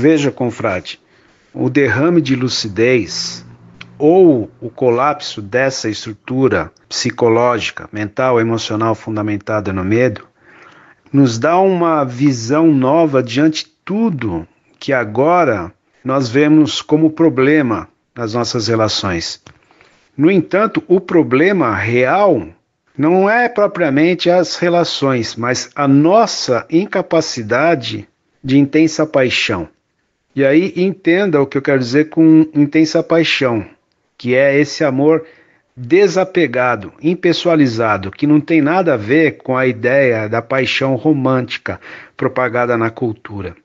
Veja, confrade, o derrame de lucidez ou o colapso dessa estrutura psicológica, mental, emocional fundamentada no medo, nos dá uma visão nova diante de tudo que agora nós vemos como problema nas nossas relações. No entanto, o problema real não é propriamente as relações, mas a nossa incapacidade de intensa paixão. E aí entenda o que eu quero dizer com intensa paixão, que é esse amor desapegado, impessoalizado, que não tem nada a ver com a ideia da paixão romântica propagada na cultura.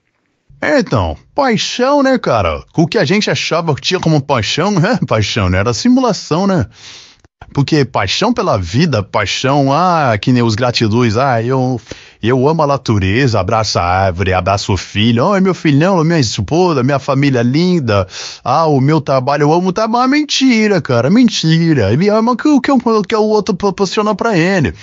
É, então, paixão, né, cara? O que a gente achava que tinha como paixão, né? Paixão, né? Era simulação, né? Porque paixão pela vida, paixão, ah, que nem os gratidões, ah, eu, eu amo a natureza, abraço a árvore, abraço o filho. Ai, meu filhão, minha esposa, minha família linda. Ah, o meu trabalho, eu amo o trabalho. Ah, mentira, cara, mentira. Ele ama o que, que, que o outro proporciona para ele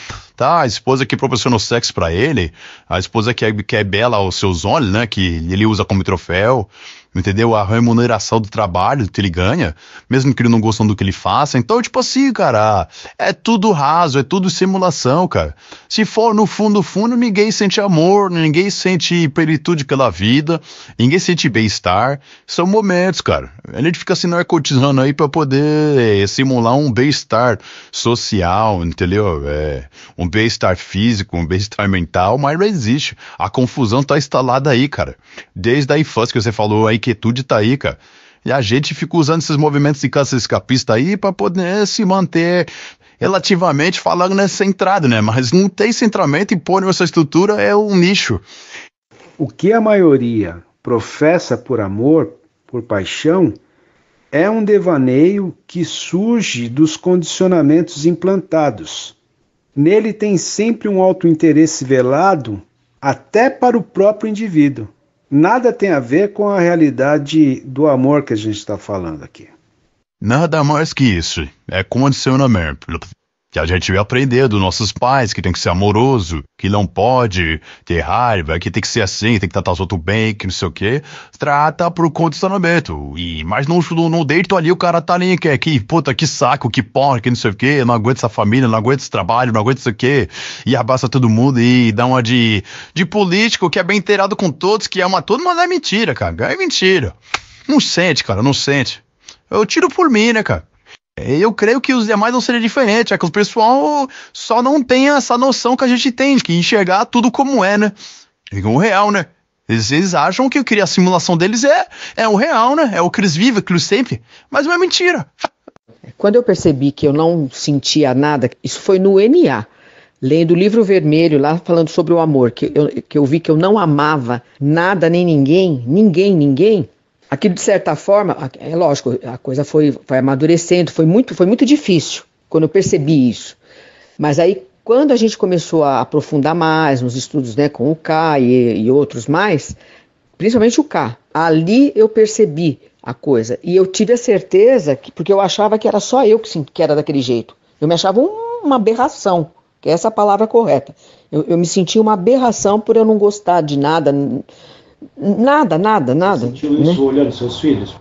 tá? A esposa que proporcionou sexo para ele, a esposa que é, que é bela aos seus olhos, né? Que ele usa como troféu, entendeu? A remuneração do trabalho que ele ganha, mesmo que ele não gostando do que ele faça. Então, tipo assim, cara, é tudo raso, é tudo simulação, cara. Se for no fundo, no fundo, ninguém sente amor, ninguém sente peritude pela vida, ninguém sente bem-estar. São momentos, cara. A gente fica se narcotizando aí para poder simular um bem-estar social, entendeu? É, um bem-estar físico, um bem-estar mental, mas não existe. A confusão tá instalada aí, cara. Desde a infância que você falou, a inquietude tá aí, cara. E a gente fica usando esses movimentos de câncer escapista aí para poder se manter relativamente falando né, centrado, né? Mas não tem centramento e pôr nessa estrutura é um nicho. O que a maioria professa por amor, por paixão, é um devaneio que surge dos condicionamentos implantados. Nele tem sempre um interesse velado, até para o próprio indivíduo. Nada tem a ver com a realidade do amor que a gente está falando aqui. Nada mais que isso. É condicionamento que a gente aprender dos nossos pais, que tem que ser amoroso, que não pode ter raiva, que tem que ser assim, tem que tratar os outros bem, que não sei o quê, trata por condicionamento. E, mas não, não deito ali, o cara tá nem que, é que puta, que saco, que porra, que não sei o quê, não aguento essa família, não aguento esse trabalho, não aguento isso aqui, e abraça todo mundo e dá uma de, de político que é bem inteirado com todos, que é uma todo, mas é mentira, cara, é mentira. Não sente, cara, não sente. Eu tiro por mim, né, cara? É, eu creio que os demais não seria diferente, é que o pessoal só não tem essa noção que a gente tem, de que enxergar tudo como é, né? É o real, né? Eles, vezes acham que a simulação deles é, é o real, né? É o Cris vive, que eles sempre, mas não é mentira. Quando eu percebi que eu não sentia nada, isso foi no NA, lendo o livro vermelho lá falando sobre o amor, que eu, que eu vi que eu não amava nada nem ninguém, ninguém, ninguém. Aquilo, de certa forma, é lógico, a coisa foi, foi amadurecendo, foi muito, foi muito difícil quando eu percebi isso. Mas aí, quando a gente começou a aprofundar mais nos estudos né, com o K e, e outros mais, principalmente o K, ali eu percebi a coisa. E eu tive a certeza, que, porque eu achava que era só eu que, sim, que era daquele jeito. Eu me achava um, uma aberração, que é essa a palavra correta. Eu, eu, me sentia uma aberração por eu não gostar de nada, Nada, nada, nada. Você sentiu né? isso olhando seus filhos?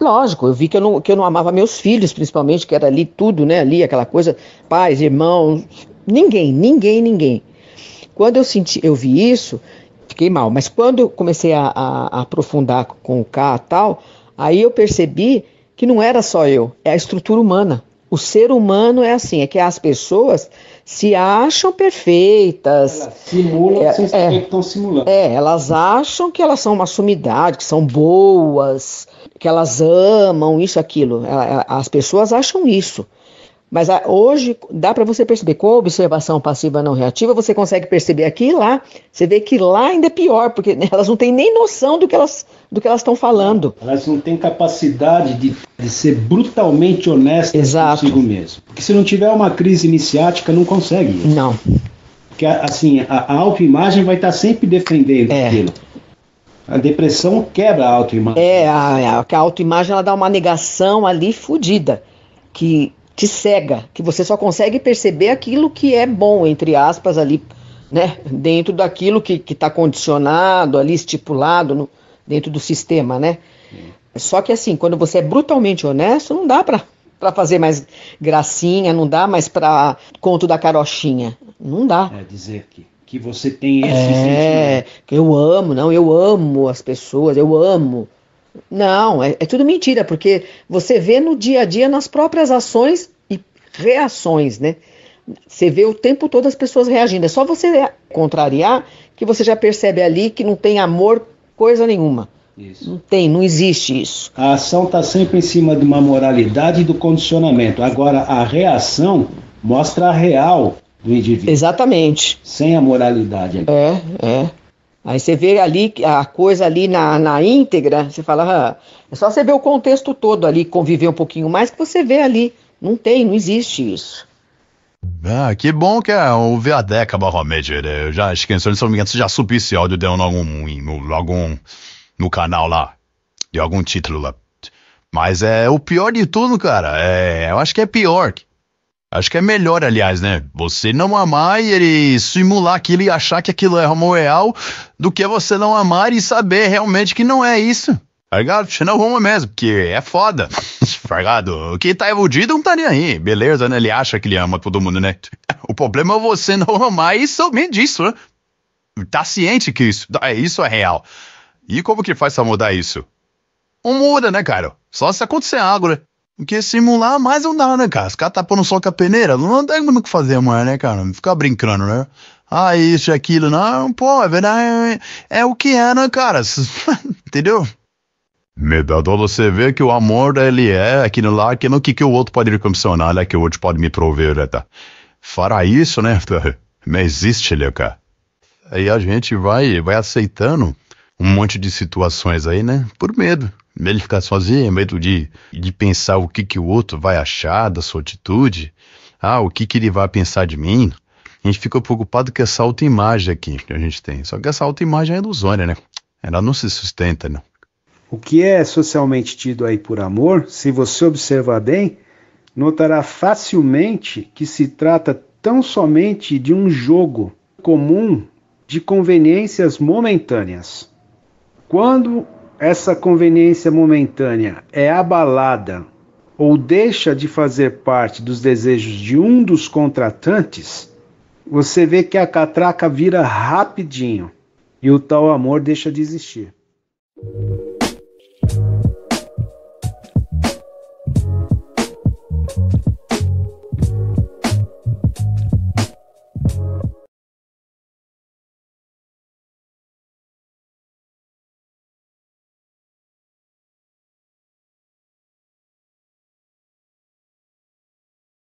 Lógico, eu vi que eu, não, que eu não amava meus filhos, principalmente, que era ali tudo, né? Ali, aquela coisa, pais, irmãos, ninguém, ninguém, ninguém. Quando eu senti, eu vi isso, fiquei mal. Mas quando eu comecei a, a, a aprofundar com o K e tal, aí eu percebi que não era só eu, é a estrutura humana. O ser humano é assim, é que as pessoas se acham perfeitas. Elas simulam é, sem saber é, que estão simulando. É, elas acham que elas são uma sumidade, que são boas, que elas amam isso, aquilo. As pessoas acham isso. Mas a, ah, hoje dá para você perceber com a observação passiva não reativa, você consegue perceber aqui e lá. Você vê que lá ainda é pior, porque né, elas não têm nem noção do que elas do que elas estão falando. Elas não têm capacidade de, de ser brutalmente honestas Exato. consigo mesmo. Porque se não tiver uma crise iniciática, não consegue. Isso. Não. Porque assim, a, a autoimagem vai estar sempre defendendo é. aquilo. A depressão quebra a autoimagem. É, a, a autoimagem ela dá uma negação ali fodida. Que, te cega, que você só consegue perceber aquilo que é bom, entre aspas, ali, né? Dentro daquilo que está condicionado, ali estipulado, no, dentro do sistema, né? Só que assim, quando você é brutalmente honesto, não dá para para fazer mais gracinha, não dá mais para conto da carochinha, não dá. É dizer que que você tem esse é, sentido. É, eu amo, não, eu amo as pessoas, eu amo não, é, é tudo mentira, porque você vê no dia a dia nas próprias ações e reações, né? Você vê o tempo todo as pessoas reagindo. É só você contrariar que você já percebe ali que não tem amor coisa nenhuma. Isso. Não tem, não existe isso. A ação está sempre em cima de uma moralidade e do condicionamento. Agora, a reação mostra a real do indivíduo. Exatamente. Sem a moralidade. É, é. Aí você vê ali a coisa ali na, na íntegra, você fala, ah, é só você ver o contexto todo ali, conviver um pouquinho mais, que você vê ali. Não tem, não existe isso. Ah, que bom que é o Viadeca Barrometer. Eu já esqueci, se não me engano, já subiu esse áudio de algum, algum no canal lá, de algum título lá. Mas é o pior de tudo, cara. É, eu acho que é pior. Acho que é melhor, aliás, né? Você não amar e ele simular aquilo e achar que aquilo é real do que você não amar e saber realmente que não é isso. Tá ligado? Não rumo mesmo, porque é foda. Tá ligado? que tá evoluído não tá nem aí. Beleza, né? Ele acha que ele ama todo mundo, né? O problema é você não amar e somente disso, né? Tá ciente que isso, é, isso é real. E como que faz pra mudar isso? Não muda, né, cara? Só se acontecer algo, né? Porque simular mais não dá, né, cara? Os caras tá pondo com a peneira, não tem muito o que fazer amanhã, né, cara? Ficar brincando, né? Ah, isso e aquilo, não, pô, é verdade, é, é o que é, né, cara? Entendeu? Medadola, você vê que o amor, ele é aquilo lá, que não que, que o outro pode ir né? Que o outro pode me prover, né, tá? Fará isso, né? Não existe, né, cara? Aí a gente vai, vai aceitando um monte de situações aí, né? Por medo ele ficar sozinho, é medo de, de pensar o que, que o outro vai achar da sua atitude, ah, o que, que ele vai pensar de mim. A gente fica preocupado com essa autoimagem aqui que a gente tem. Só que essa autoimagem é ilusória, né? Ela não se sustenta, não. O que é socialmente tido aí por amor, se você observar bem, notará facilmente que se trata tão somente de um jogo comum de conveniências momentâneas. Quando essa conveniência momentânea é abalada ou deixa de fazer parte dos desejos de um dos contratantes, você vê que a catraca vira rapidinho e o tal amor deixa de existir.